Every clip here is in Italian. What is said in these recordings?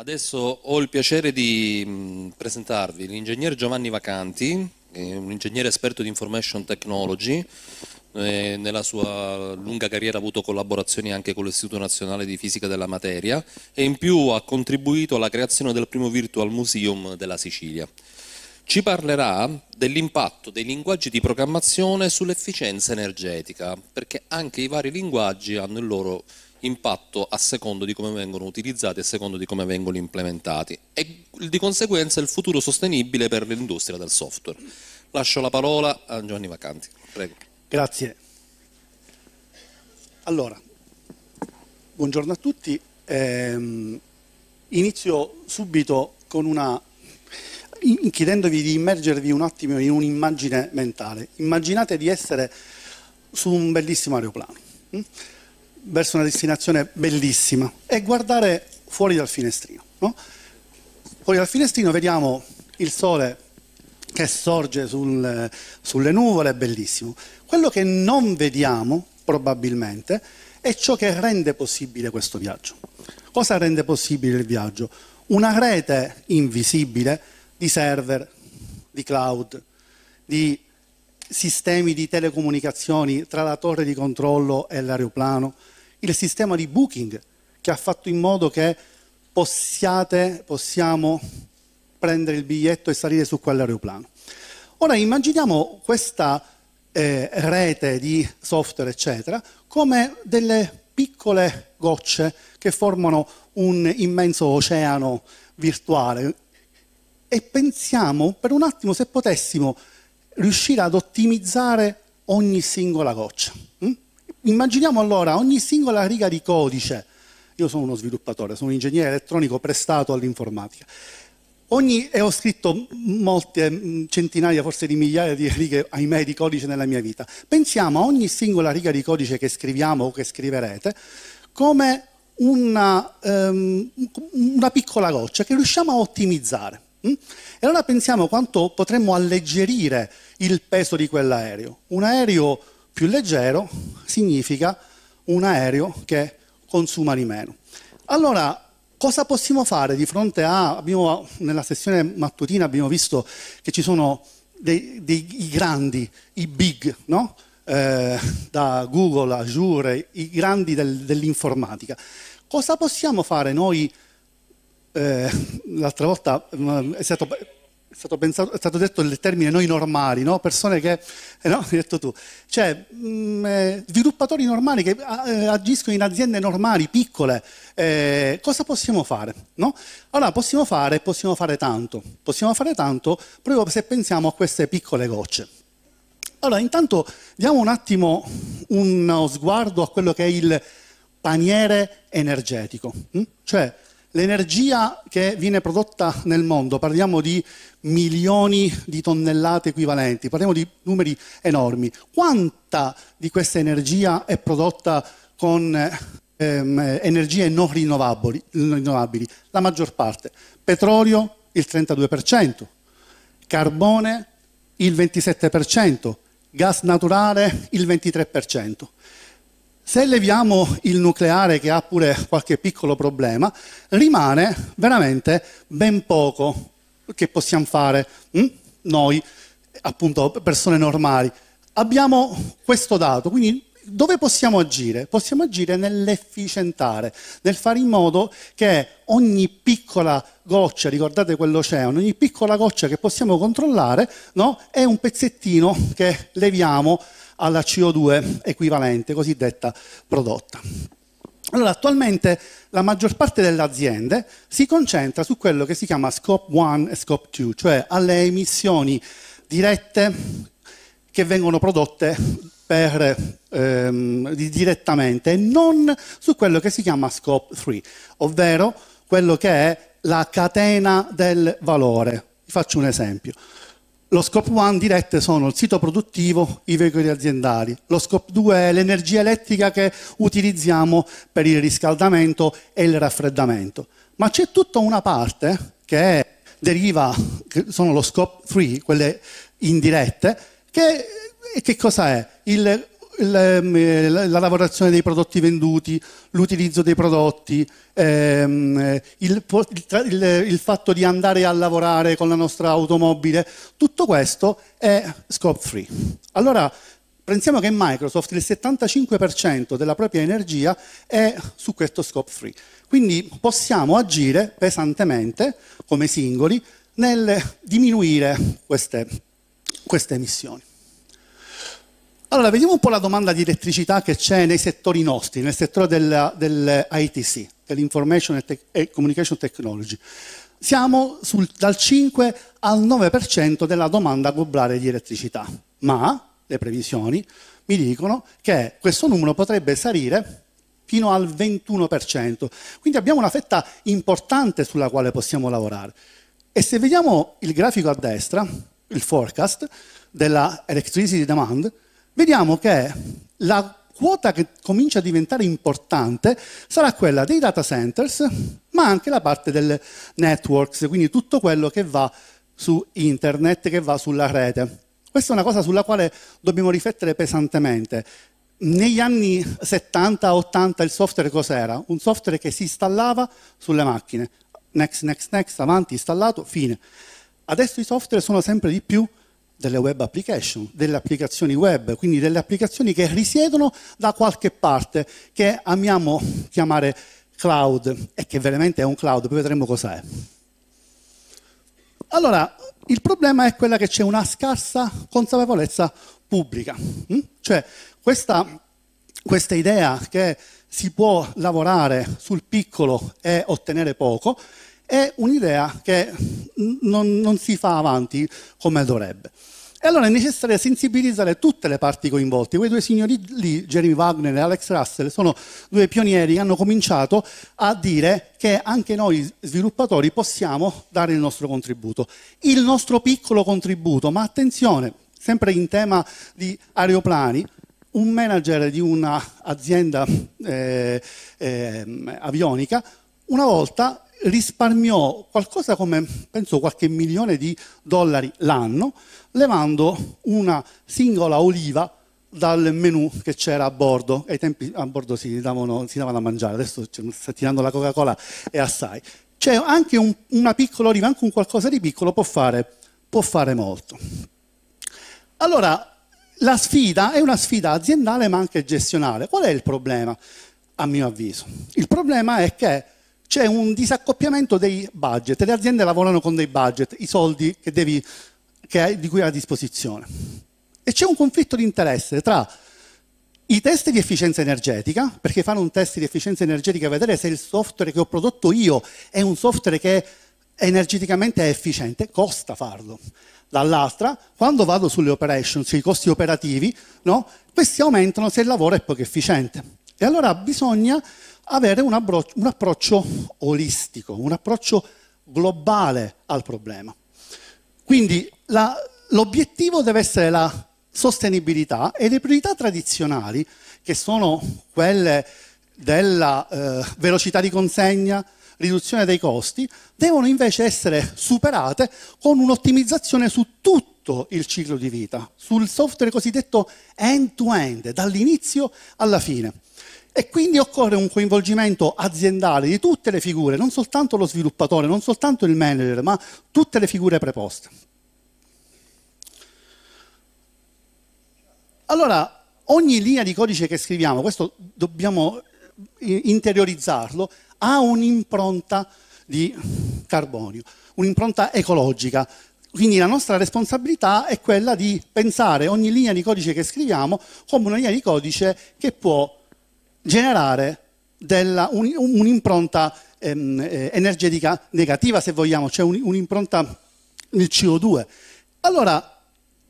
Adesso ho il piacere di mm, presentarvi l'ingegner Giovanni Vacanti, un ingegnere esperto di information technology, eh, nella sua lunga carriera ha avuto collaborazioni anche con l'Istituto Nazionale di Fisica della Materia e in più ha contribuito alla creazione del primo Virtual Museum della Sicilia. Ci parlerà dell'impatto dei linguaggi di programmazione sull'efficienza energetica, perché anche i vari linguaggi hanno il loro impatto a secondo di come vengono utilizzati, a secondo di come vengono implementati e di conseguenza il futuro sostenibile per l'industria del software. Lascio la parola a Giovanni Vacanti. Prego. Grazie. Allora, buongiorno a tutti. Eh, inizio subito con una chiedendovi di immergervi un attimo in un'immagine mentale. Immaginate di essere su un bellissimo aeroplano mm? verso una destinazione bellissima e guardare fuori dal finestrino. No? Fuori dal finestrino vediamo il sole che sorge sul, sulle nuvole, è bellissimo. Quello che non vediamo, probabilmente, è ciò che rende possibile questo viaggio. Cosa rende possibile il viaggio? Una rete invisibile di server, di cloud, di sistemi di telecomunicazioni tra la torre di controllo e l'aeroplano, il sistema di booking che ha fatto in modo che possiate, possiamo prendere il biglietto e salire su quell'aeroplano. Ora immaginiamo questa eh, rete di software, eccetera, come delle piccole gocce che formano un immenso oceano virtuale e pensiamo per un attimo se potessimo riuscire ad ottimizzare ogni singola goccia. Hm? Immaginiamo allora ogni singola riga di codice, io sono uno sviluppatore, sono un ingegnere elettronico prestato all'informatica, Ogni, e ho scritto molte, centinaia, forse di migliaia di righe, ahimè, di codice nella mia vita. Pensiamo a ogni singola riga di codice che scriviamo o che scriverete come una, um, una piccola goccia che riusciamo a ottimizzare. Mm? E allora pensiamo quanto potremmo alleggerire il peso di quell'aereo. Un aereo più leggero significa un aereo che consuma di meno. Allora, cosa possiamo fare di fronte a... Abbiamo, nella sessione mattutina abbiamo visto che ci sono dei, dei i grandi, i big, no? eh, da Google, Azure, i grandi del, dell'informatica. Cosa possiamo fare noi? Eh, l'altra volta eh, è stato stato, pensato, è stato detto il termine noi normali, no? persone che, eh no, hai detto tu, cioè mh, mm, eh, sviluppatori normali che ah, eh, agiscono in aziende normali, piccole, eh, cosa possiamo fare? No? Allora possiamo fare, possiamo fare tanto, possiamo fare tanto proprio se pensiamo a queste piccole gocce. Allora intanto diamo un attimo uno sguardo a quello che è il paniere energetico, hm? cioè L'energia che viene prodotta nel mondo, parliamo di milioni di tonnellate equivalenti, parliamo di numeri enormi. Quanta di questa energia è prodotta con ehm, energie non rinnovabili, rinnovabili? La maggior parte. Petrolio il 32%, carbone il 27%, gas naturale il 23%. Se leviamo il nucleare che ha pure qualche piccolo problema, rimane veramente ben poco che possiamo fare hm? noi, appunto persone normali. Abbiamo questo dato, quindi dove possiamo agire? Possiamo agire nell'efficientare, nel fare in modo che ogni piccola goccia, ricordate quell'oceano, ogni piccola goccia che possiamo controllare no? è un pezzettino che leviamo alla CO2 equivalente, cosiddetta prodotta. Allora, attualmente la maggior parte delle aziende si concentra su quello che si chiama scope 1 e scope 2, cioè alle emissioni dirette che vengono prodotte per, ehm, direttamente e non su quello che si chiama scope 3, ovvero quello che è la catena del valore. Vi faccio un esempio. Lo scope 1 dirette sono il sito produttivo, i veicoli aziendali. Lo scope 2 è l'energia elettrica che utilizziamo per il riscaldamento e il raffreddamento. Ma c'è tutta una parte che deriva, che sono lo scope 3, quelle indirette, che, che cosa è? Il Ehm, eh, la, la lavorazione dei prodotti venduti, l'utilizzo dei prodotti, ehm, eh, il, il, eh, il, fatto di andare a lavorare con la nostra automobile, tutto questo è scope free. Allora, pensiamo che Microsoft il 75% della propria energia è su questo scope free. Quindi possiamo agire pesantemente come singoli nel diminuire queste, queste emissioni. Allora, vediamo un po' la domanda di elettricità che c'è nei settori nostri, nel settore dell'ITC, del dell'Information and Communication Technology. Siamo sul, dal 5 al 9% della domanda globale di elettricità, ma le previsioni mi dicono che questo numero potrebbe salire fino al 21%. Quindi abbiamo una fetta importante sulla quale possiamo lavorare. E se vediamo il grafico a destra, il forecast della electricity demand, vediamo che la quota che comincia a diventare importante sarà quella dei data centers, ma anche la parte delle networks, quindi tutto quello che va su internet, che va sulla rete. Questa è una cosa sulla quale dobbiamo riflettere pesantemente. Negli anni 70-80 il software cos'era? Un software che si installava sulle macchine. Next, next, next, avanti, installato, fine. Adesso i software sono sempre di più delle web application, delle applicazioni web, quindi delle applicazioni che risiedono da qualche parte, che amiamo chiamare cloud e che veramente è un cloud, poi vedremo cos'è. Allora, il problema è quella che c'è una scarsa consapevolezza pubblica, hm? cioè questa, questa idea che si può lavorare sul piccolo e ottenere poco è un'idea che non, non si fa avanti come dovrebbe. E allora è necessario sensibilizzare tutte le parti coinvolte. Quei due signori lì, Jeremy Wagner e Alex Russell, sono due pionieri che hanno cominciato a dire che anche noi sviluppatori possiamo dare il nostro contributo. Il nostro piccolo contributo, ma attenzione, sempre in tema di aeroplani, un manager di un'azienda eh, eh, avionica una volta risparmiò qualcosa come, penso, qualche milione di dollari l'anno, levando una singola oliva dal menù che c'era a bordo. Ai tempi a bordo si davano, si davano a mangiare, adesso sta tirando la Coca-Cola e assai. Cioè anche un, una piccola oliva, anche un qualcosa di piccolo può fare, può fare molto. Allora, la sfida è una sfida aziendale ma anche gestionale. Qual è il problema, a mio avviso? Il problema è che c'è un disaccoppiamento dei budget, le aziende lavorano con dei budget, i soldi che devi, che hai, di cui hai a disposizione. E c'è un conflitto di interesse tra i test di efficienza energetica, perché fare un test di efficienza energetica e vedere se il software che ho prodotto io è un software che energeticamente è efficiente, costa farlo. Dall'altra, quando vado sulle operations, sui costi operativi, no? questi aumentano se il lavoro è poco efficiente. E allora bisogna avere un, approccio, un approccio olistico, un approccio globale al problema. Quindi la, l'obiettivo deve essere la sostenibilità e le priorità tradizionali, che sono quelle della eh, velocità di consegna, riduzione dei costi, devono invece essere superate con un'ottimizzazione su tutto il ciclo di vita, sul software cosiddetto end-to-end, dall'inizio alla fine. E quindi occorre un coinvolgimento aziendale di tutte le figure, non soltanto lo sviluppatore, non soltanto il manager, ma tutte le figure preposte. Allora, ogni linea di codice che scriviamo, questo dobbiamo eh, interiorizzarlo, ha un'impronta di carbonio, un'impronta ecologica. Quindi la nostra responsabilità è quella di pensare ogni linea di codice che scriviamo come una linea di codice che può generare della, un, un'impronta ehm, eh, energetica negativa, se vogliamo, cioè un, un'impronta nel CO2. Allora,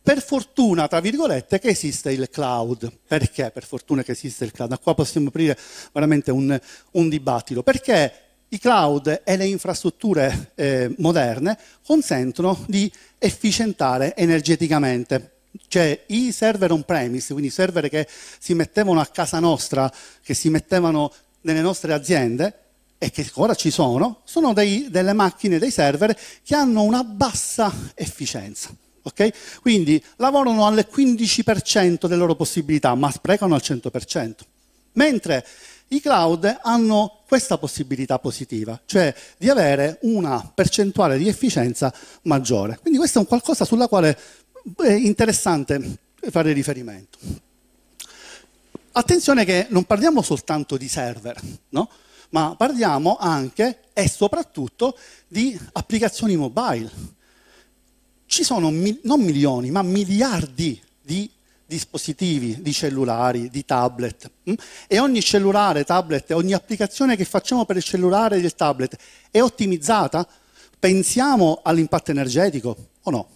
per fortuna, tra virgolette, che esiste il cloud. Perché per fortuna che esiste il cloud? Da qua possiamo aprire veramente un, un dibattito. Perché i cloud e le infrastrutture eh, moderne consentono di efficientare energeticamente cioè i server on-premise, quindi server che si mettevano a casa nostra, che si mettevano nelle nostre aziende e che ancora ci sono, sono dei, delle macchine, dei server che hanno una bassa efficienza. Okay? Quindi lavorano al 15% delle loro possibilità, ma sprecano al 100%. Mentre i cloud hanno questa possibilità positiva, cioè di avere una percentuale di efficienza maggiore. Quindi questo è un qualcosa sulla quale è interessante fare riferimento. Attenzione che non parliamo soltanto di server, no? ma parliamo anche e soprattutto di applicazioni mobile. Ci sono mi non milioni, ma miliardi di dispositivi, di cellulari, di tablet mm? e ogni cellulare, tablet, ogni applicazione che facciamo per il cellulare e il tablet è ottimizzata? Pensiamo all'impatto energetico o no?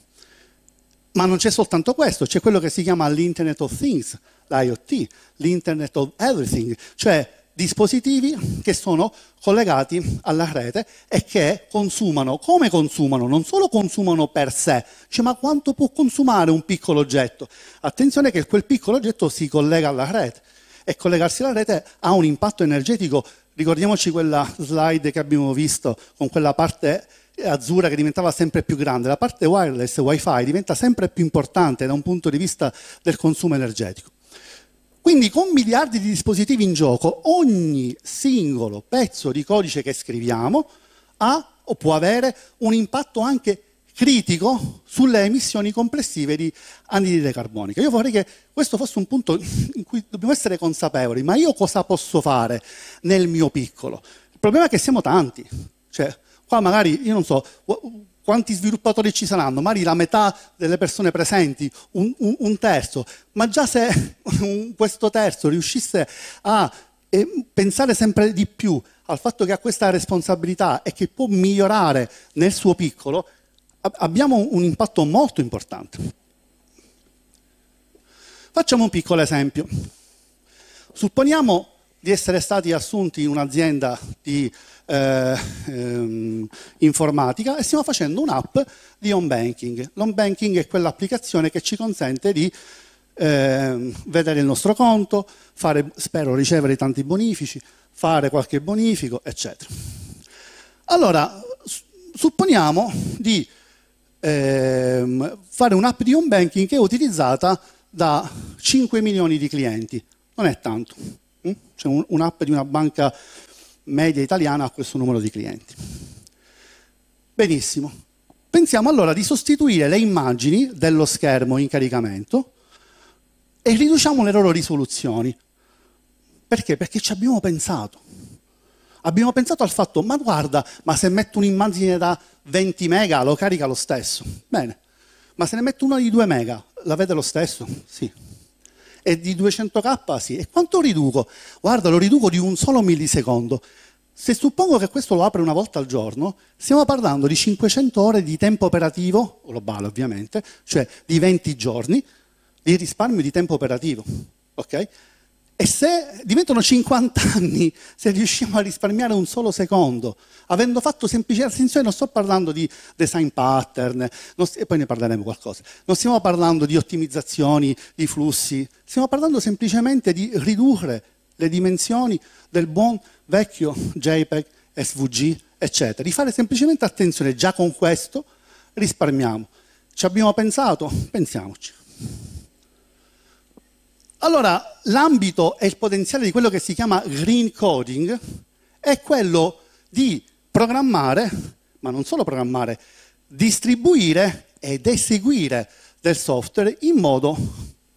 Ma non c'è soltanto questo, c'è quello che si chiama l'Internet of Things, l'IoT, l'Internet of Everything, cioè dispositivi che sono collegati alla rete e che consumano, come consumano, non solo consumano per sé, cioè ma quanto può consumare un piccolo oggetto. Attenzione che quel piccolo oggetto si collega alla rete e collegarsi alla rete ha un impatto energetico. Ricordiamoci quella slide che abbiamo visto con quella parte azzurra che diventava sempre più grande, la parte wireless wifi diventa sempre più importante da un punto di vista del consumo energetico. Quindi con miliardi di dispositivi in gioco, ogni singolo pezzo di codice che scriviamo ha o può avere un impatto anche critico sulle emissioni complessive di anidride carbonica. Io vorrei che questo fosse un punto in cui dobbiamo essere consapevoli, ma io cosa posso fare nel mio piccolo? Il problema è che siamo tanti, cioè Qua magari, io non so, quanti sviluppatori ci saranno, magari la metà delle persone presenti, un, un, un terzo, ma già se questo terzo riuscisse a eh, pensare sempre di più al fatto che ha questa responsabilità e che può migliorare nel suo piccolo, abbiamo un impatto molto importante. Facciamo un piccolo esempio. Supponiamo di essere stati assunti in un'azienda di eh, ehm, informatica e stiamo facendo un'app di home banking. L'home banking è quell'applicazione che ci consente di eh, vedere il nostro conto, fare, spero ricevere tanti bonifici, fare qualche bonifico, eccetera. Allora, supponiamo di ehm, fare un'app di home banking che è utilizzata da 5 milioni di clienti, non è tanto cioè un'app di una banca media italiana ha questo numero di clienti. Benissimo. Pensiamo allora di sostituire le immagini dello schermo in caricamento e riduciamo le loro risoluzioni. Perché? Perché ci abbiamo pensato. Abbiamo pensato al fatto, ma guarda, ma se metto un'immagine da 20 mega lo carica lo stesso. Bene, ma se ne metto una di 2 mega, la vede lo stesso? Sì e di 200k sì. E quanto riduco? Guarda, lo riduco di un solo millisecondo. Se suppongo che questo lo apre una volta al giorno, stiamo parlando di 500 ore di tempo operativo, globale ovviamente, cioè di 20 giorni, di risparmio di tempo operativo. Okay? E se diventano 50 anni, se riusciamo a risparmiare un solo secondo, avendo fatto semplice attenzione, non sto parlando di design pattern, st- e poi ne parleremo qualcosa, non stiamo parlando di ottimizzazioni, di flussi, stiamo parlando semplicemente di ridurre le dimensioni del buon vecchio JPEG, SVG, eccetera. Di fare semplicemente attenzione, già con questo risparmiamo. Ci abbiamo pensato? Pensiamoci. Allora, l'ambito e il potenziale di quello che si chiama green coding è quello di programmare, ma non solo programmare, distribuire ed eseguire del software in modo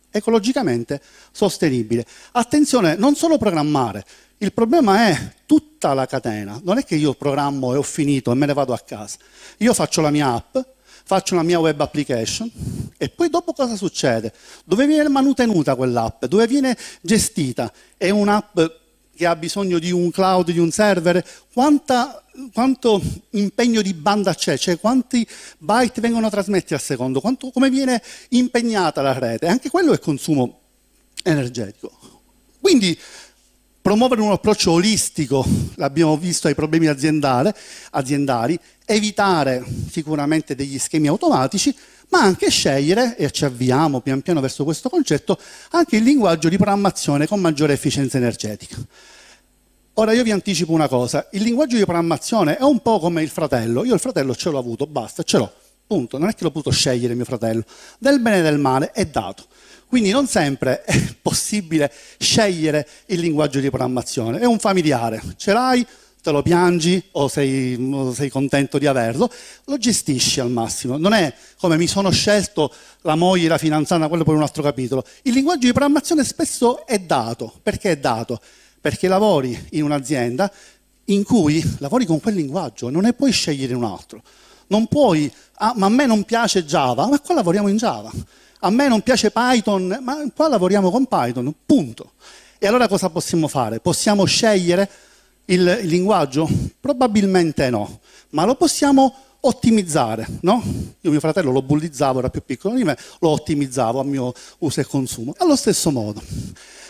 ecologicamente sostenibile. Attenzione, non solo programmare, il problema è tutta la catena, non è che io programmo e ho finito e me ne vado a casa. Io faccio la mia app, faccio una mia web application e poi dopo cosa succede? Dove viene manutenuta quell'app? Dove viene gestita? È un'app che ha bisogno di un cloud, di un server? Quanta, quanto impegno di banda c'è? Cioè quanti byte vengono trasmessi al secondo? Quanto, come viene impegnata la rete? Anche quello è consumo energetico. Quindi promuovere un approccio olistico, l'abbiamo visto, ai problemi aziendali, evitare sicuramente degli schemi automatici, ma anche scegliere, e ci avviamo pian piano verso questo concetto, anche il linguaggio di programmazione con maggiore efficienza energetica. Ora io vi anticipo una cosa, il linguaggio di programmazione è un po' come il fratello, io il fratello ce l'ho avuto, basta, ce l'ho, punto, non è che l'ho potuto scegliere mio fratello, del bene e del male è dato. Quindi non sempre è possibile scegliere il linguaggio di programmazione. È un familiare, ce l'hai, te lo piangi o sei, sei, contento di averlo, lo gestisci al massimo. Non è come mi sono scelto la moglie, la fidanzata, quello poi è un altro capitolo. Il linguaggio di programmazione spesso è dato. Perché è dato? Perché lavori in un'azienda in cui lavori con quel linguaggio, non ne puoi scegliere un altro. Non puoi, ah, ma a me non piace Java, ah, ma qua lavoriamo in Java a me non piace Python, ma qua lavoriamo con Python, punto. E allora cosa possiamo fare? Possiamo scegliere il, il linguaggio? Probabilmente no, ma lo possiamo ottimizzare, no? Io mio fratello lo bullizzavo, era più piccolo di me, lo ottimizzavo a mio uso e consumo, allo stesso modo.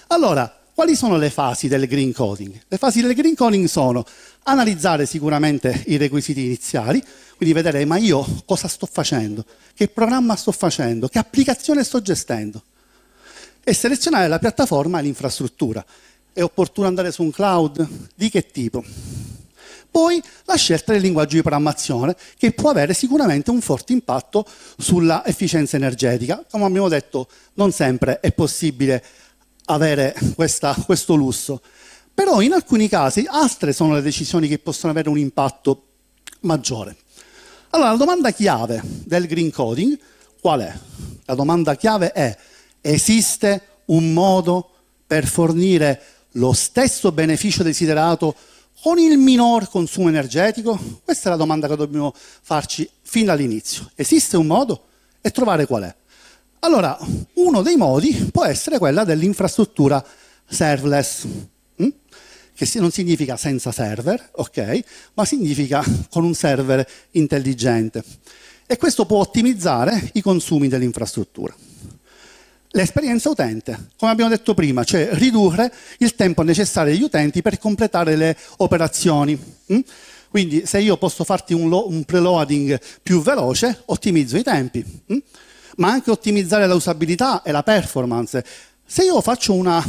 Allora, quali sono le fasi del green coding? Le fasi del green coding sono analizzare sicuramente i requisiti iniziali, quindi vedere ma io cosa sto facendo, che programma sto facendo, che applicazione sto gestendo e selezionare la piattaforma e l'infrastruttura. È opportuno andare su un cloud? Di che tipo? Poi la scelta del linguaggio di programmazione che può avere sicuramente un forte impatto sulla efficienza energetica. Come abbiamo detto non sempre è possibile avere questa, questo lusso. Però in alcuni casi altre sono le decisioni che possono avere un impatto maggiore. Allora, la domanda chiave del green coding qual è? La domanda chiave è, esiste un modo per fornire lo stesso beneficio desiderato con il minor consumo energetico? Questa è la domanda che dobbiamo farci fin dall'inizio. Esiste un modo? E trovare qual è? Allora, uno dei modi può essere quella dell'infrastruttura serverless che non significa senza server, ok, ma significa con un server intelligente. E questo può ottimizzare i consumi dell'infrastruttura. L'esperienza utente, come abbiamo detto prima, cioè ridurre il tempo necessario agli utenti per completare le operazioni. Mm? Quindi se io posso farti un, un preloading più veloce, ottimizzo i tempi, mm? ma anche ottimizzare la usabilità e la performance. Se io faccio una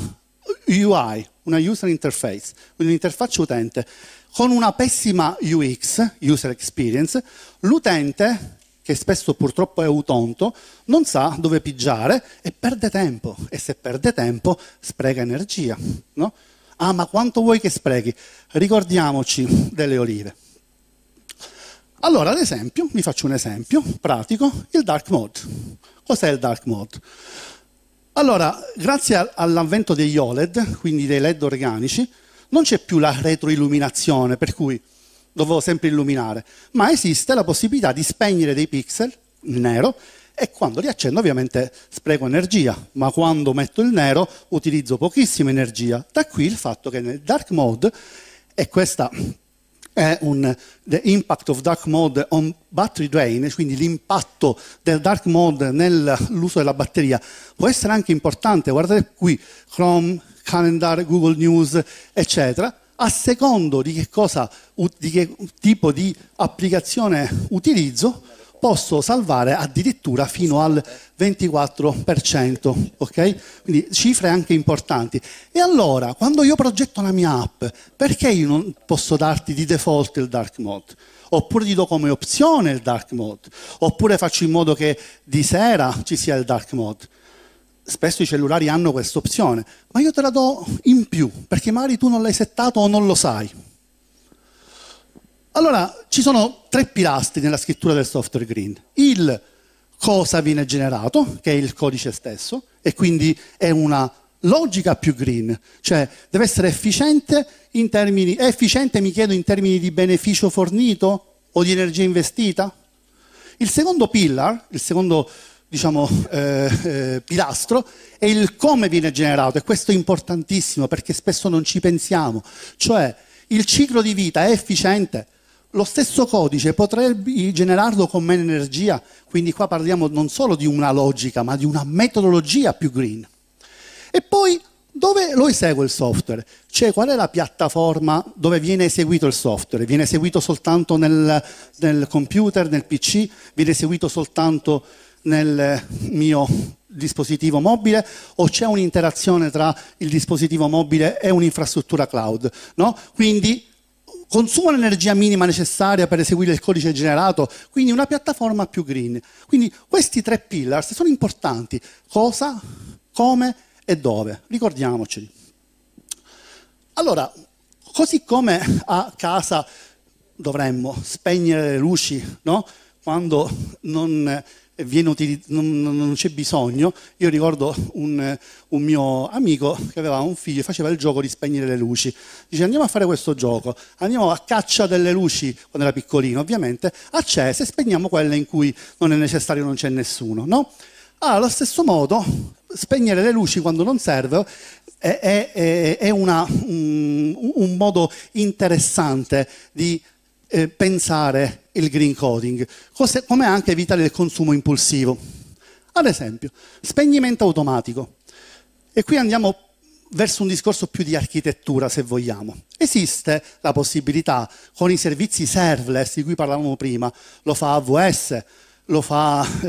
UI una user interface, un'interfaccia utente, con una pessima UX, user experience, l'utente, che spesso purtroppo è utonto, non sa dove pigiare e perde tempo. E se perde tempo, spreca energia. No? Ah, ma quanto vuoi che sprechi? Ricordiamoci delle olive. Allora, ad esempio, vi faccio un esempio pratico, il dark mode. Cos'è il dark mode? Allora, grazie all'avvento degli OLED, quindi dei LED organici, non c'è più la retroilluminazione, per cui dovevo sempre illuminare, ma esiste la possibilità di spegnere dei pixel il nero e quando li accendo ovviamente spreco energia, ma quando metto il nero utilizzo pochissima energia. Da qui il fatto che nel dark mode, e questa è un the impact of dark mode on battery drain, quindi l'impatto del dark mode nell'uso della batteria, può essere anche importante, guardate qui Chrome, Calendar, Google News, eccetera, a secondo di che, cosa, di che tipo di applicazione utilizzo, posso salvare addirittura fino al 24%, ok? Quindi cifre anche importanti. E allora, quando io progetto la mia app, perché io non posso darti di default il dark mode? Oppure ti do come opzione il dark mode? Oppure faccio in modo che di sera ci sia il dark mode? Spesso i cellulari hanno questa opzione, ma io te la do in più, perché magari tu non l'hai settato o non lo sai. Allora, ci sono tre pilastri nella scrittura del software green. Il cosa viene generato, che è il codice stesso, e quindi è una logica più green, cioè deve essere efficiente in termini, è efficiente mi chiedo in termini di beneficio fornito o di energia investita? Il secondo pillar, il secondo diciamo, eh, eh, pilastro è il come viene generato e questo è importantissimo perché spesso non ci pensiamo, cioè il ciclo di vita è efficiente, lo stesso codice potrebbe generarlo con meno energia, quindi qua parliamo non solo di una logica, ma di una metodologia più green. E poi dove lo esegue il software? Cioè qual è la piattaforma dove viene eseguito il software? Viene eseguito soltanto nel, nel computer, nel PC? Viene eseguito soltanto nel mio dispositivo mobile o c'è un'interazione tra il dispositivo mobile e un'infrastruttura cloud? No? Quindi consuma l'energia minima necessaria per eseguire il codice generato, quindi una piattaforma più green. Quindi questi tre pillars sono importanti, cosa, come e dove, ricordiamoceli. Allora, così come a casa dovremmo spegnere le luci, no? quando non non, non, c'è bisogno. Io ricordo un, un, mio amico che aveva un figlio e faceva il gioco di spegnere le luci. Dice andiamo a fare questo gioco, andiamo a caccia delle luci quando era piccolino, ovviamente, accese e spegniamo quelle in cui non è necessario, non c'è nessuno. No? Allo stesso modo, spegnere le luci quando non serve è, è, è una, un, un, modo interessante di eh, pensare il green coding, come anche evitare il consumo impulsivo. Ad esempio, spegnimento automatico. E qui andiamo verso un discorso più di architettura, se vogliamo. Esiste la possibilità, con i servizi serverless di cui parlavamo prima, lo fa AWS, lo fa eh,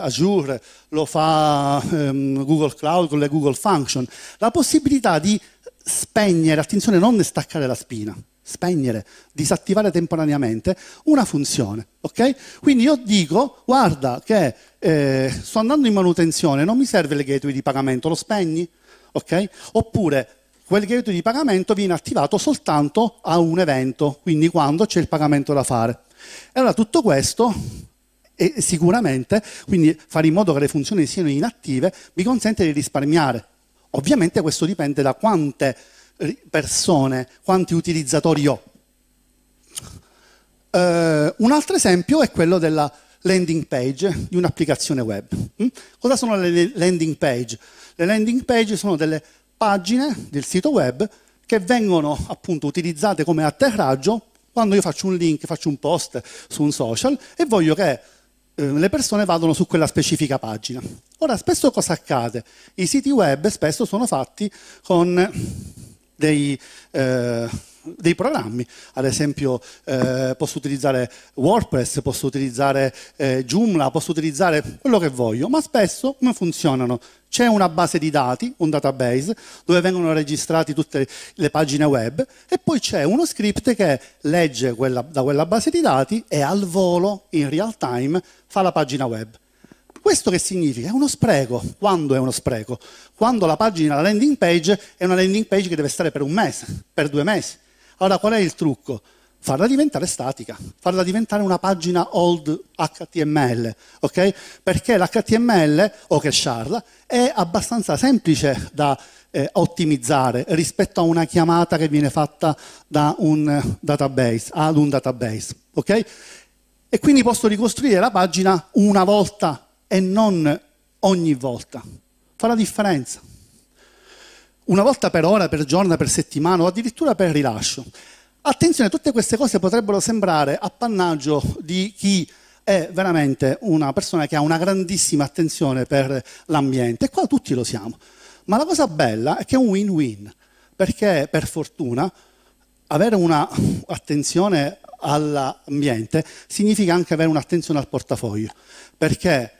Azure, lo fa ehm, Google Cloud con le Google Function, la possibilità di spegnere, attenzione, non staccare la spina, spegnere, disattivare temporaneamente una funzione. Okay? Quindi io dico, guarda che eh, sto andando in manutenzione, non mi serve il gateway di pagamento, lo spegni? Okay? Oppure quel gateway di pagamento viene attivato soltanto a un evento, quindi quando c'è il pagamento da fare. E allora tutto questo e sicuramente, quindi fare in modo che le funzioni siano inattive, mi consente di risparmiare. Ovviamente questo dipende da quante persone, quanti utilizzatori ho. Uh, un altro esempio è quello della landing page di un'applicazione web. Mm? Cosa sono le landing page? Le landing page sono delle pagine del sito web che vengono appunto utilizzate come atterraggio quando io faccio un link, faccio un post su un social e voglio che eh, le persone vadano su quella specifica pagina. Ora, spesso cosa accade? I siti web spesso sono fatti con dei, eh, dei programmi, ad esempio eh, posso utilizzare WordPress, posso utilizzare eh, Joomla, posso utilizzare quello che voglio, ma spesso come funzionano? C'è una base di dati, un database, dove vengono registrate tutte le pagine web e poi c'è uno script che legge quella, da quella base di dati e al volo, in real time, fa la pagina web. Questo che significa? È uno spreco. Quando è uno spreco? Quando la pagina, la landing page, è una landing page che deve stare per un mese, per due mesi. Allora qual è il trucco? farla diventare statica, farla diventare una pagina old HTML, ok? Perché l'HTML o cachearla è abbastanza semplice da eh, ottimizzare rispetto a una chiamata che viene fatta da un eh, database, ad un database, ok? E quindi posso ricostruire la pagina una volta e non ogni volta. Fa la differenza. Una volta per ora, per giorno, per settimana o addirittura per rilascio. Attenzione, tutte queste cose potrebbero sembrare appannaggio di chi è veramente una persona che ha una grandissima attenzione per l'ambiente. E qua tutti lo siamo. Ma la cosa bella è che è un win-win, perché per fortuna avere un'attenzione all'ambiente significa anche avere un'attenzione al portafoglio, perché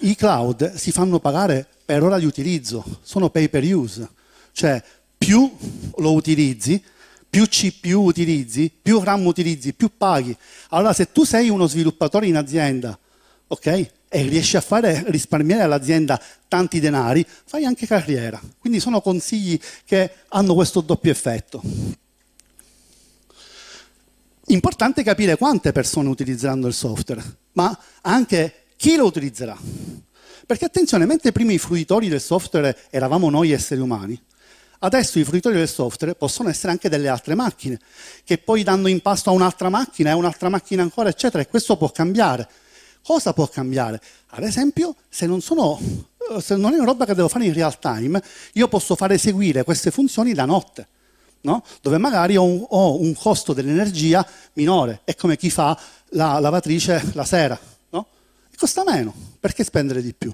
i cloud si fanno pagare per ora di utilizzo, sono pay per use, cioè più lo utilizzi, più CPU utilizzi, più RAM utilizzi, più paghi. Allora se tu sei uno sviluppatore in azienda, ok? E riesci a fare risparmiare all'azienda tanti denari, fai anche carriera. Quindi sono consigli che hanno questo doppio effetto. Importante capire quante persone utilizzeranno il software, ma anche chi lo utilizzerà? Perché attenzione, mentre prima i fruitori del software eravamo noi esseri umani, adesso i fruitori del software possono essere anche delle altre macchine, che poi danno impasto a un'altra macchina e a un'altra macchina ancora, eccetera, e questo può cambiare. Cosa può cambiare? Ad esempio, se non, sono, eh, se non è una roba che devo fare in real time, io posso fare eseguire queste funzioni la notte. No? dove magari ho un, ho un costo dell'energia minore, è come chi fa la lavatrice la sera, Costa meno, perché spendere di più?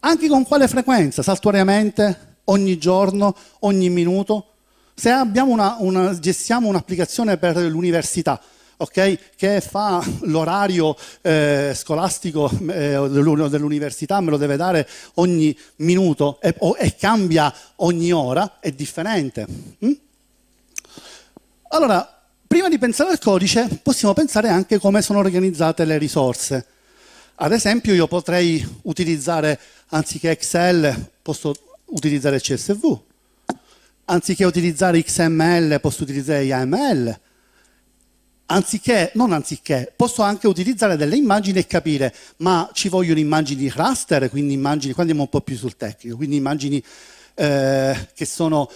Anche con quale frequenza? Saltuariamente, ogni giorno, ogni minuto? Se una, una, gestiamo un'applicazione per l'università, Okay? che fa l'orario eh, scolastico eh, dell'università, me lo deve dare ogni minuto e, o, e cambia ogni ora, è differente. Mm? Allora, prima di pensare al codice, possiamo pensare anche come sono organizzate le risorse. Ad esempio io potrei utilizzare, anziché Excel, posso utilizzare CSV, anziché utilizzare XML posso utilizzare YAML, anziché, non anziché, posso anche utilizzare delle immagini e capire, ma ci vogliono immagini cluster, quindi immagini, qua andiamo un po' più sul tecnico, quindi immagini eh, che sono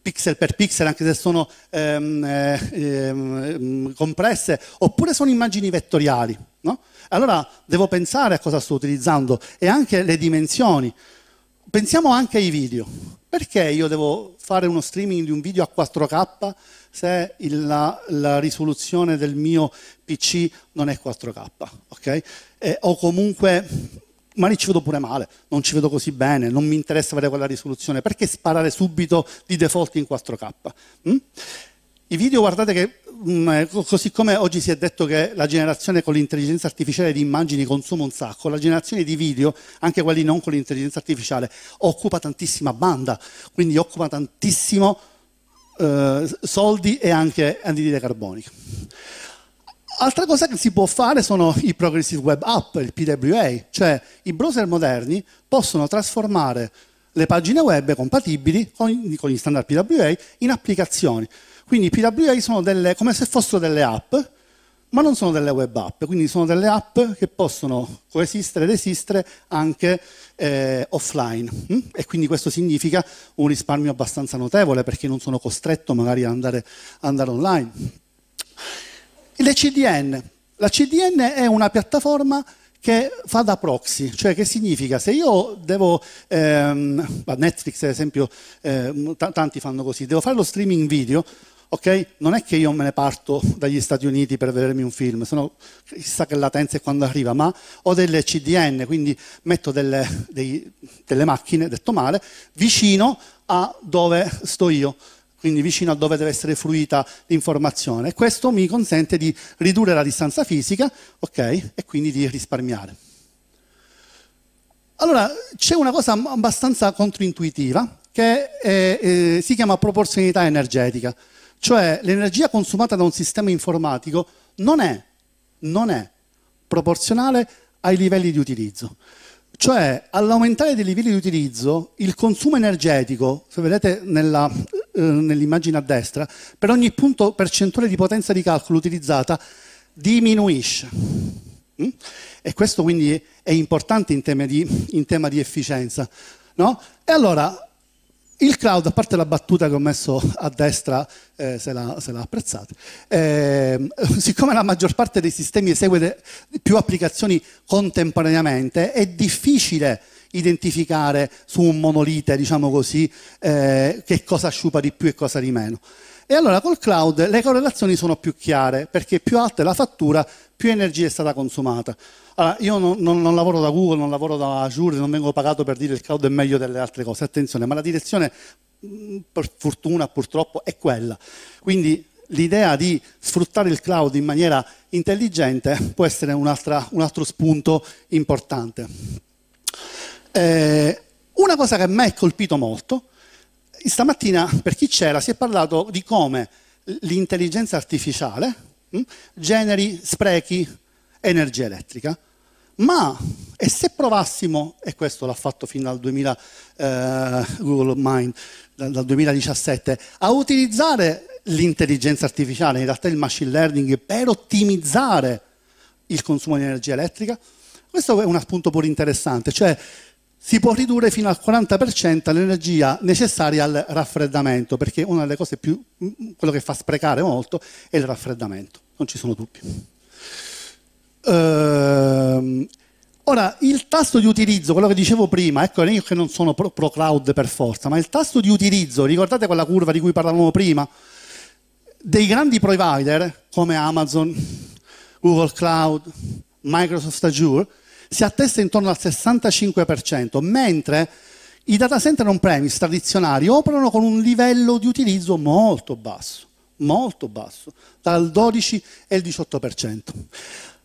pixel per pixel, anche se sono ehm, eh, ehm, compresse, oppure sono immagini vettoriali, no? Allora devo pensare a cosa sto utilizzando e anche le dimensioni. Pensiamo anche ai video. Perché io devo fare uno streaming di un video a 4K se il, la, la, risoluzione del mio PC non è 4K? Okay? E, o comunque ma lì ci vedo pure male, non ci vedo così bene, non mi interessa avere quella risoluzione, perché sparare subito di default in 4K? Mm? Hm? I video, guardate che Mm, eh, così come oggi si è detto che la generazione con l'intelligenza artificiale di immagini consuma un sacco, la generazione di video, anche quelli non con l'intelligenza artificiale, occupa tantissima banda, quindi occupa tantissimo eh, soldi e anche anidride carbonica. Altra cosa che si può fare sono i Progressive Web App, il PWA, cioè i browser moderni possono trasformare le pagine web compatibili con, con gli standard PWA in applicazioni. Quindi i PWA sono delle, come se fossero delle app, ma non sono delle web app, quindi sono delle app che possono coesistere ed esistere anche eh, offline hm? e quindi questo significa un risparmio abbastanza notevole perché non sono costretto magari ad andare, andare online. Le CDN. La CDN è una piattaforma che fa da proxy, cioè che significa se io devo, ehm, Netflix ad esempio, eh, tanti fanno così, devo fare lo streaming video, ok? Non è che io me ne parto dagli Stati Uniti per vedermi un film, sono chissà che latenza e quando arriva, ma ho delle CDN, quindi metto delle, dei, delle macchine, detto male, vicino a dove sto io quindi vicino a dove deve essere fluita l'informazione. Questo mi consente di ridurre la distanza fisica okay, e quindi di risparmiare. Allora, c'è una cosa abbastanza controintuitiva che è, eh, si chiama proporzionalità energetica. Cioè l'energia consumata da un sistema informatico non è, non è proporzionale ai livelli di utilizzo. Cioè, all'aumentare dei livelli di utilizzo, il consumo energetico, se vedete eh, nell'immagine eh, nell a destra, per ogni punto percentuale di potenza di calcolo utilizzata diminuisce. Mm? E questo quindi è importante in tema di, in tema di efficienza. No? E allora, il cloud, a parte la battuta che ho messo a destra, eh, se, la, se apprezzate, eh, siccome la maggior parte dei sistemi esegue de, più applicazioni contemporaneamente, è difficile identificare su un monolite, diciamo così, eh, che cosa sciupa di più e cosa di meno. E allora col cloud le correlazioni sono più chiare, perché più alta è la fattura, più energia è stata consumata. Allora, io non, non, non, lavoro da Google, non lavoro da Azure, non vengo pagato per dire il cloud è meglio delle altre cose, attenzione, ma la direzione, mm, per fortuna purtroppo, è quella. Quindi l'idea di sfruttare il cloud in maniera intelligente può essere un, altro spunto importante. Eh, una cosa che a me è colpito molto Stamattina, per chi c'era, si è parlato di come l'intelligenza artificiale hm, generi sprechi, energia elettrica, ma e se provassimo, e questo l'ha fatto fino al 2000, eh, Google Mind, dal 2017, a utilizzare l'intelligenza artificiale, in realtà il machine learning, per ottimizzare il consumo di energia elettrica, questo è un spunto pure interessante, cioè si può ridurre fino al 40% l'energia necessaria al raffreddamento, perché una delle cose più, mm, mm, quello che fa sprecare molto è il raffreddamento, non ci sono dubbi. Ehm, ora, il tasso di utilizzo, quello che dicevo prima, ecco io che non sono pro, pro cloud per forza, ma il tasso di utilizzo, ricordate quella curva di cui parlavamo prima, dei grandi provider come Amazon, Google Cloud, Microsoft Azure, si attesta intorno al 65%, mentre i data center on premise tradizionali operano con un livello di utilizzo molto basso, molto basso, dal 12 e il 18%.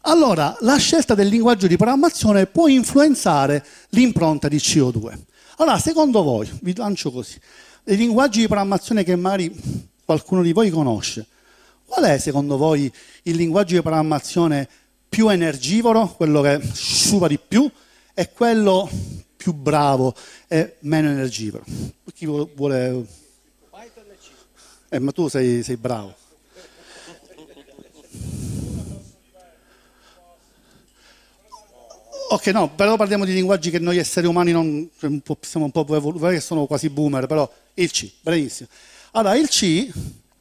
Allora, la scelta del linguaggio di programmazione può influenzare l'impronta di CO2. Allora, secondo voi, vi lancio così, i linguaggi di programmazione che magari qualcuno di voi conosce, qual è secondo voi il linguaggio di programmazione che più energivoro, quello che suba di più, e quello più bravo e meno energivoro. Chi vuole... Eh, ma tu sei, sei bravo. Ok, no, però parliamo di linguaggi che noi esseri umani non, cioè, siamo un po' evoluti, sono quasi boomer, però il C, bravissimo. Allora, il C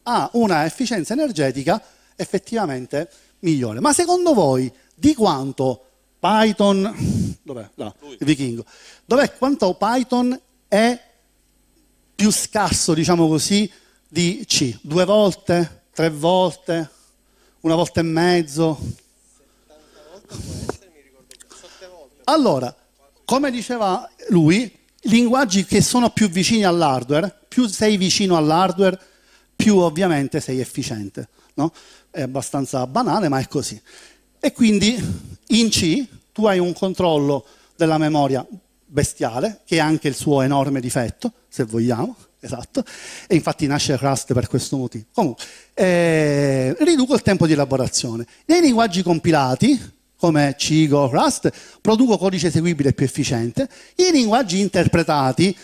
ha una efficienza energetica effettivamente milione. Ma secondo voi di quanto Python, dov'è? No, il vichingo, dov'è quanto Python è più scarso, diciamo così, di C? Due volte? Tre volte? Una volta e mezzo? 70 volte può essere, mi ricordo, 7 volte. Allora, come diceva lui, linguaggi che sono più vicini all'hardware, più sei vicino all'hardware, più ovviamente sei efficiente. No? è abbastanza banale, ma è così. E quindi in C tu hai un controllo della memoria bestiale, che è anche il suo enorme difetto, se vogliamo, esatto, e infatti nasce Rust per questo motivo. Comunque, eh, riduco il tempo di elaborazione. Nei linguaggi compilati, come C, Go, Rust, produco codice eseguibile più efficiente. I linguaggi interpretati,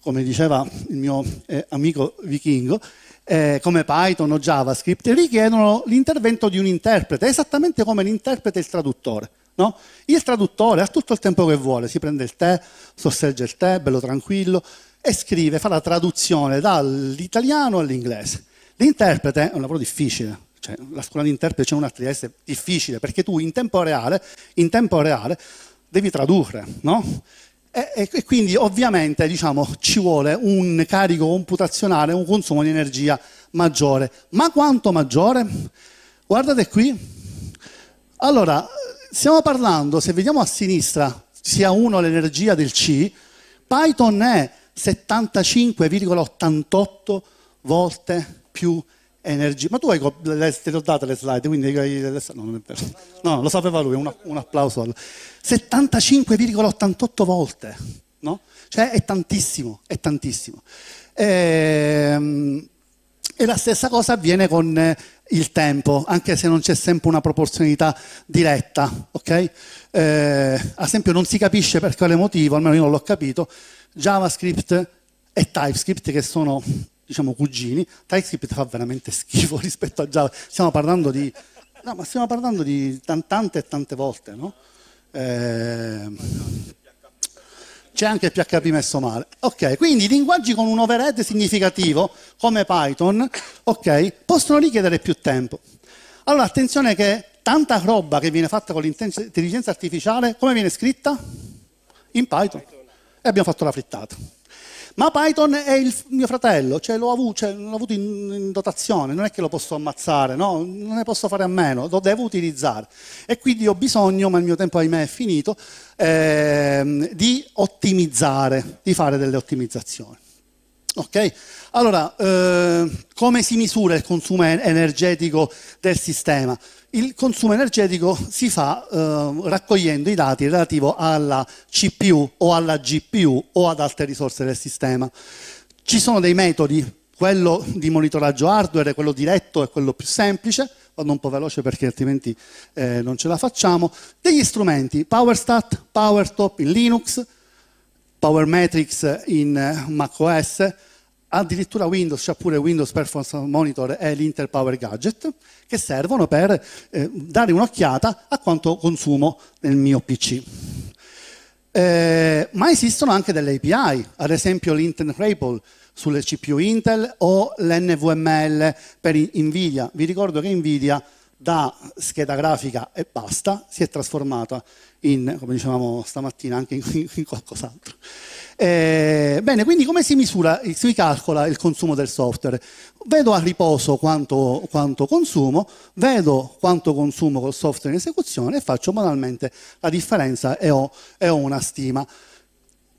come diceva il mio eh, amico vichingo, eh, come Python o JavaScript richiedono l'intervento di un interprete, esattamente come l'interprete e il traduttore. No? Il traduttore ha tutto il tempo che vuole, si prende il tè, sorseggia il tè, bello tranquillo, e scrive, fa la traduzione dall'italiano all'inglese. L'interprete è un lavoro difficile, cioè, la scuola di interprete c'è una Trieste difficile, perché tu in tempo reale, in tempo reale devi tradurre, no? E, e quindi ovviamente diciamo, ci vuole un carico computazionale, un consumo di energia maggiore. Ma quanto maggiore? Guardate qui. Allora, stiamo parlando, se vediamo a sinistra, sia 1 l'energia del C, Python è 75,88 volte più energia Energy. Ma tu hai, le, te le ho date le slide, quindi le, no, non è vero. No, lo sapeva lui, un, un applauso. 75,88 volte, no? Cioè è tantissimo, è tantissimo. E, ehm, e la stessa cosa avviene con eh, il tempo, anche se non c'è sempre una proporzionalità diretta, ok? Eh, ad esempio non si capisce per quale motivo, almeno io non l'ho capito, JavaScript e TypeScript che sono diciamo cugini, TypeScript fa veramente schifo rispetto a Java, stiamo parlando di, no, ma stiamo parlando di tante e tante volte, no? Eh, c'è anche il PHP messo male. Ok, quindi linguaggi con un overhead significativo, come Python, ok, possono richiedere più tempo. Allora, attenzione che tanta roba che viene fatta con l'intelligenza artificiale, come viene scritta? In Python. E abbiamo fatto la frittata. Ma Python è il mio fratello, cioè l'ho avuto, cioè, l'ho avuto in, in, dotazione, non è che lo posso ammazzare, no? non ne posso fare a meno, lo devo utilizzare. E quindi ho bisogno, ma il mio tempo ahimè è finito, ehm, di ottimizzare, di fare delle ottimizzazioni. Okay? Allora, eh, come si misura il consumo energetico del sistema? Il consumo energetico si fa eh, raccogliendo i dati relativi alla CPU o alla GPU o ad altre risorse del sistema. Ci sono dei metodi, quello di monitoraggio hardware, quello diretto e quello più semplice, vado un po' veloce perché altrimenti eh, non ce la facciamo, degli strumenti PowerStat, PowerTop in Linux, PowerMetrics in eh, macOS, Addirittura Windows c'ha pure Windows Performance Monitor e l'Intel Power Gadget che servono per eh, dare un'occhiata a quanto consumo nel mio PC. Eh, ma esistono anche delle API, ad esempio l'Intel Rapple sulle CPU Intel o l'NVML per Nvidia. Vi ricordo che Nvidia da scheda grafica e basta si è trasformata in, come dicevamo stamattina, anche in, in qualcos'altro. Eh, bene, quindi come si misura, si calcola il consumo del software? Vedo a riposo quanto, quanto consumo, vedo quanto consumo col software in esecuzione e faccio banalmente la differenza e ho, e ho una stima.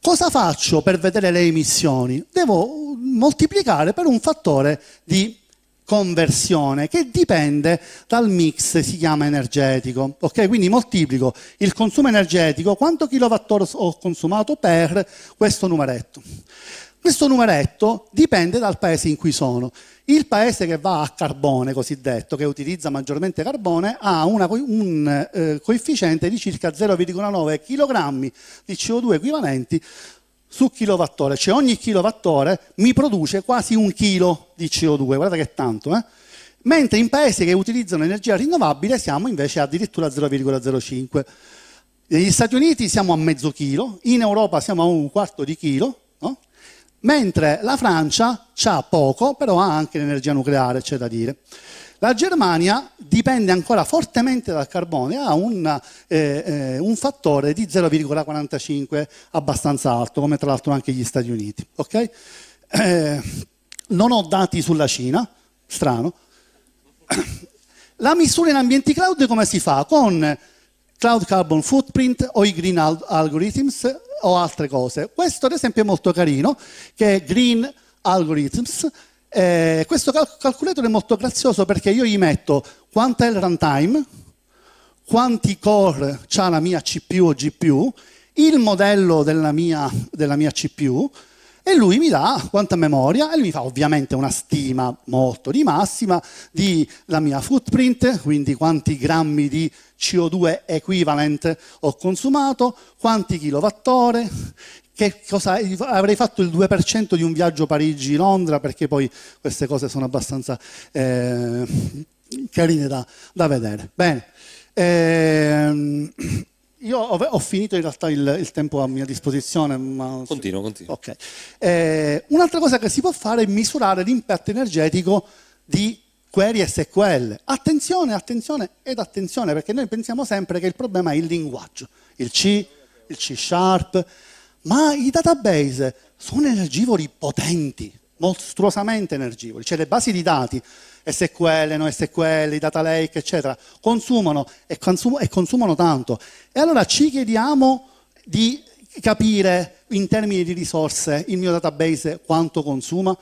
Cosa faccio per vedere le emissioni? Devo moltiplicare per un fattore di conversione che dipende dal mix, si chiama energetico. Ok, quindi moltiplico il consumo energetico, quanto kilowattora ho consumato per questo numeretto. Questo numeretto dipende dal paese in cui sono. Il paese che va a carbone, cosiddetto, che utilizza maggiormente carbone, ha una, un eh, coefficiente di circa 0,9 kg di CO2 equivalenti su kilowattore, cioè ogni kilowattore mi produce quasi un chilo di CO2, guardate che tanto, eh? mentre in paesi che utilizzano energia rinnovabile siamo invece addirittura a 0,05. Negli Stati Uniti siamo a mezzo chilo, in Europa siamo a un quarto di chilo, no? mentre la Francia ha poco, però ha anche l'energia nucleare, c'è da dire. La Germania dipende ancora fortemente dal carbone, ha un, eh, eh un fattore di 0,45 abbastanza alto, come tra l'altro anche gli Stati Uniti. Okay? Eh, non ho dati sulla Cina, strano. La misura in ambienti cloud come si fa? Con Cloud Carbon Footprint o i Green Algorithms o altre cose. Questo ad esempio è molto carino, che è Green Algorithms, eh, questo cal- calcolator è molto grazioso perché io gli metto quanta è il runtime, quanti core ha la mia CPU o GPU, il modello della mia, della mia CPU, e lui mi dà quanta memoria e lui mi fa ovviamente una stima molto di massima della mia footprint, quindi quanti grammi di CO2 equivalent ho consumato, quanti kilowattore, che cosa, avrei fatto il 2% di un viaggio Parigi-Londra, perché poi queste cose sono abbastanza eh, carine da, da, vedere. Bene. Ehm. Io ho, ho, finito in realtà il, il, tempo a mia disposizione. Ma... Continuo, continuo. Okay. Eh, un'altra cosa che si può fare è misurare l'impatto energetico di query SQL. Attenzione, attenzione ed attenzione, perché noi pensiamo sempre che il problema è il linguaggio, il C, il C Sharp, ma i database sono energivori potenti mostruosamente energivori, cioè le basi di dati, SQL, NoSQL, data lake, eccetera, consumano e, consum- e consumano tanto. E allora ci chiediamo di capire in termini di risorse il mio database quanto consuma.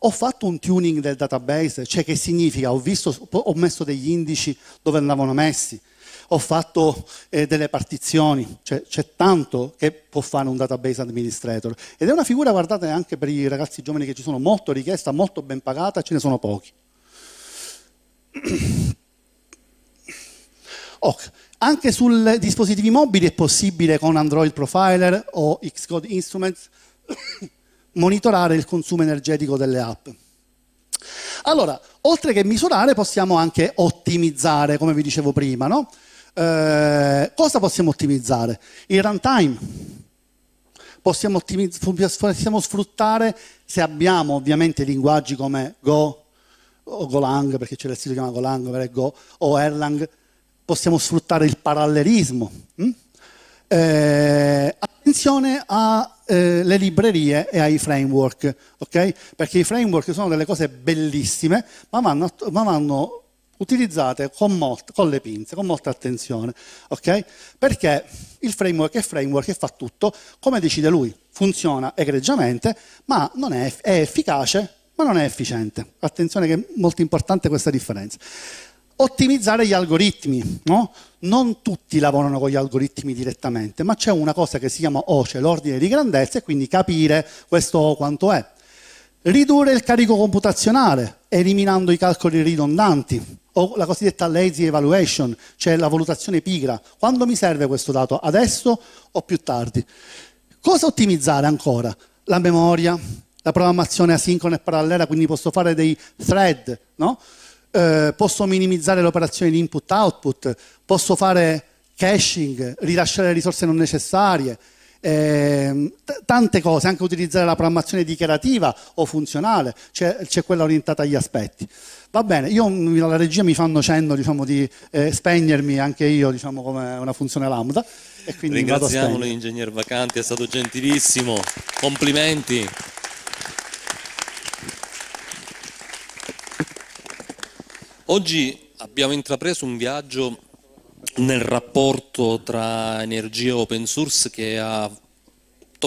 Ho fatto un tuning del database, cioè che significa? Ho, visto, ho messo degli indici dove andavano messi ho fatto eh, delle partizioni, cioè, c'è tanto che può fare un database administrator ed è una figura, guardate, anche per i ragazzi giovani che ci sono molto richiesta, molto ben pagata, ce ne sono pochi. Ok. anche sui dispositivi mobili è possibile con Android Profiler o Xcode Instruments monitorare il consumo energetico delle app. Allora, oltre che misurare possiamo anche ottimizzare, come vi dicevo prima, no? Eh, cosa possiamo ottimizzare? Il runtime. Possiamo, possiamo, sfruttare, se abbiamo ovviamente linguaggi come Go o Golang, perché c'è il sito che chiama Golang, Go, o Erlang, possiamo sfruttare il parallelismo. Hm? Eh, attenzione alle eh, librerie e ai framework, okay? perché i framework sono delle cose bellissime, ma vanno, ma vanno utilizzate con, molto, con, le pinze, con molta attenzione, okay? Perché il framework è framework e fa tutto come decide lui, funziona egregiamente, ma non è, è efficace, ma non è efficiente. Attenzione che è molto importante questa differenza. Ottimizzare gli algoritmi, no? Non tutti lavorano con gli algoritmi direttamente, ma c'è una cosa che si chiama OCE, l'ordine di grandezza, e quindi capire questo quanto è. Ridurre il carico computazionale, eliminando i calcoli ridondanti, o la cosiddetta lazy evaluation, cioè la valutazione pigra. Quando mi serve questo dato? Adesso o più tardi? Cosa ottimizzare ancora? La memoria, la programmazione asincrona e parallela, quindi posso fare dei thread, no? eh, posso minimizzare le operazioni di input-output, posso fare caching, rilasciare risorse non necessarie, eh, tante cose, anche utilizzare la programmazione dichiarativa o funzionale, c'è, c'è quella orientata agli aspetti. Va bene, io mm, la regia mi fanno cenno diciamo, di eh, spegnermi anche io diciamo, come una funzione lambda. E quindi Ringraziamo l'ingegner Vacanti, è stato gentilissimo, complimenti. Oggi abbiamo intrapreso un viaggio nel rapporto tra energia e open source che ha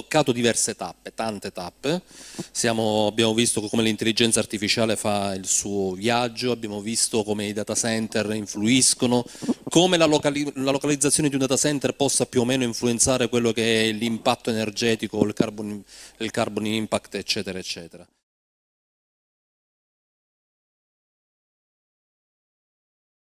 toccato diverse tappe, tante tappe, Siamo, abbiamo visto come l'intelligenza artificiale fa il suo viaggio, abbiamo visto come i data center influiscono, come la, locali la localizzazione di un data center possa più o meno influenzare quello che è l'impatto energetico, il carbon, il carbon impact eccetera eccetera.